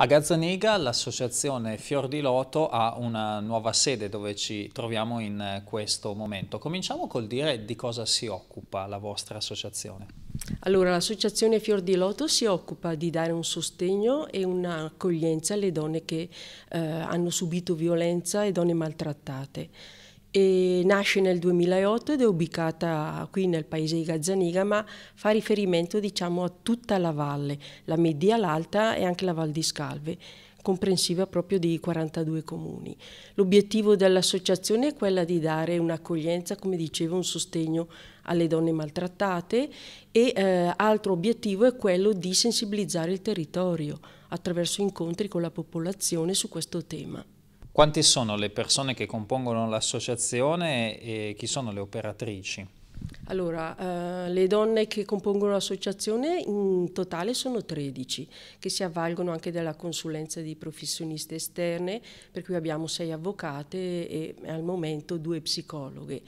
A Gazzaniga l'associazione Fior di Loto ha una nuova sede dove ci troviamo in eh, questo momento. Cominciamo col dire di cosa si occupa la vostra associazione. Allora, l'associazione Fior di Loto si occupa di dare un sostegno e un'accoglienza alle donne che eh, hanno subito violenza e donne maltrattate. E nasce nel 2008 ed è ubicata qui nel paese di Gazzaniga, ma fa riferimento diciamo, a tutta la valle, la media, l'alta e anche la Val di Scalve, comprensiva proprio di 42 comuni. L'obiettivo dell'associazione è quello di dare un'accoglienza, come dicevo, un sostegno alle donne maltrattate e eh, altro obiettivo è quello di sensibilizzare il territorio attraverso incontri con la popolazione su questo tema. Quante sono le persone che compongono l'associazione e chi sono le operatrici? Allora, eh, le donne che compongono l'associazione in totale sono 13, che si avvalgono anche della consulenza di professioniste esterne, per cui abbiamo sei avvocate e al momento due psicologhe.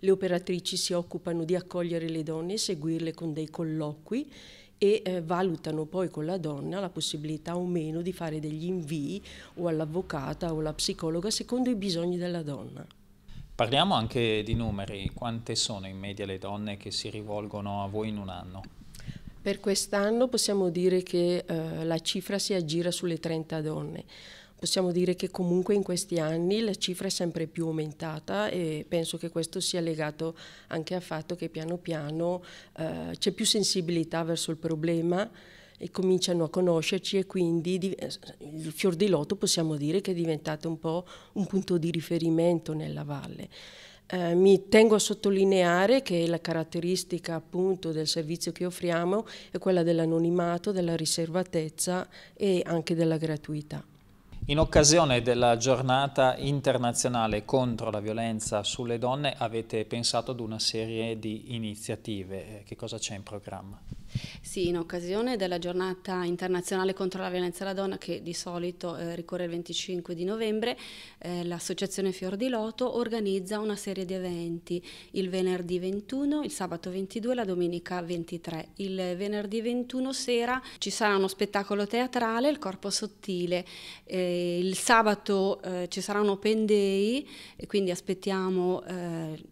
Le operatrici si occupano di accogliere le donne e seguirle con dei colloqui e eh, valutano poi con la donna la possibilità o meno di fare degli invii o all'avvocata o alla psicologa secondo i bisogni della donna. Parliamo anche di numeri, quante sono in media le donne che si rivolgono a voi in un anno? Per quest'anno possiamo dire che eh, la cifra si aggira sulle 30 donne possiamo dire che comunque in questi anni la cifra è sempre più aumentata e penso che questo sia legato anche al fatto che piano piano eh, c'è più sensibilità verso il problema e cominciano a conoscerci e quindi eh, il fior di loto possiamo dire che è diventato un po' un punto di riferimento nella valle. Eh, mi tengo a sottolineare che la caratteristica appunto del servizio che offriamo è quella dell'anonimato, della riservatezza e anche della gratuità. In occasione della giornata internazionale contro la violenza sulle donne avete pensato ad una serie di iniziative. Eh, che cosa c'è in programma? Sì, in occasione della giornata internazionale contro la violenza alla donna che di solito eh, ricorre il 25 di novembre, eh, l'associazione Fior di Loto organizza una serie di eventi il venerdì 21, il sabato 22 e la domenica 23. Il venerdì 21 sera ci sarà uno spettacolo teatrale, il corpo sottile, eh, il sabato eh, ci sarà un open day quindi aspettiamo eh,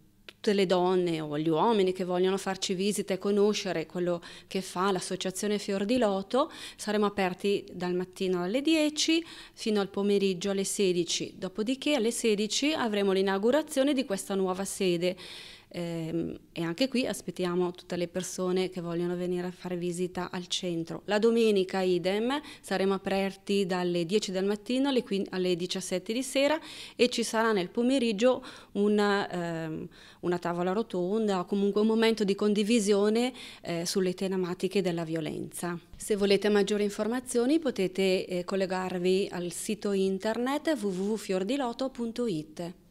tutte le donne o gli uomini che vogliono farci visita e conoscere quello che fa l'associazione Fior di Loto, saremo aperti dal mattino alle 10 fino al pomeriggio alle 16, dopodiché alle 16 avremo l'inaugurazione di questa nuova sede Ehm, e anche qui aspettiamo tutte le persone che vogliono venire a fare visita al centro. La domenica idem, saremo aperti dalle 10 del mattino alle, 15, alle 17 di sera e ci sarà nel pomeriggio una, ehm, una tavola rotonda o comunque un momento di condivisione eh, sulle tematiche della violenza. Se volete maggiori informazioni potete eh, collegarvi al sito internet www.fiordiloto.it.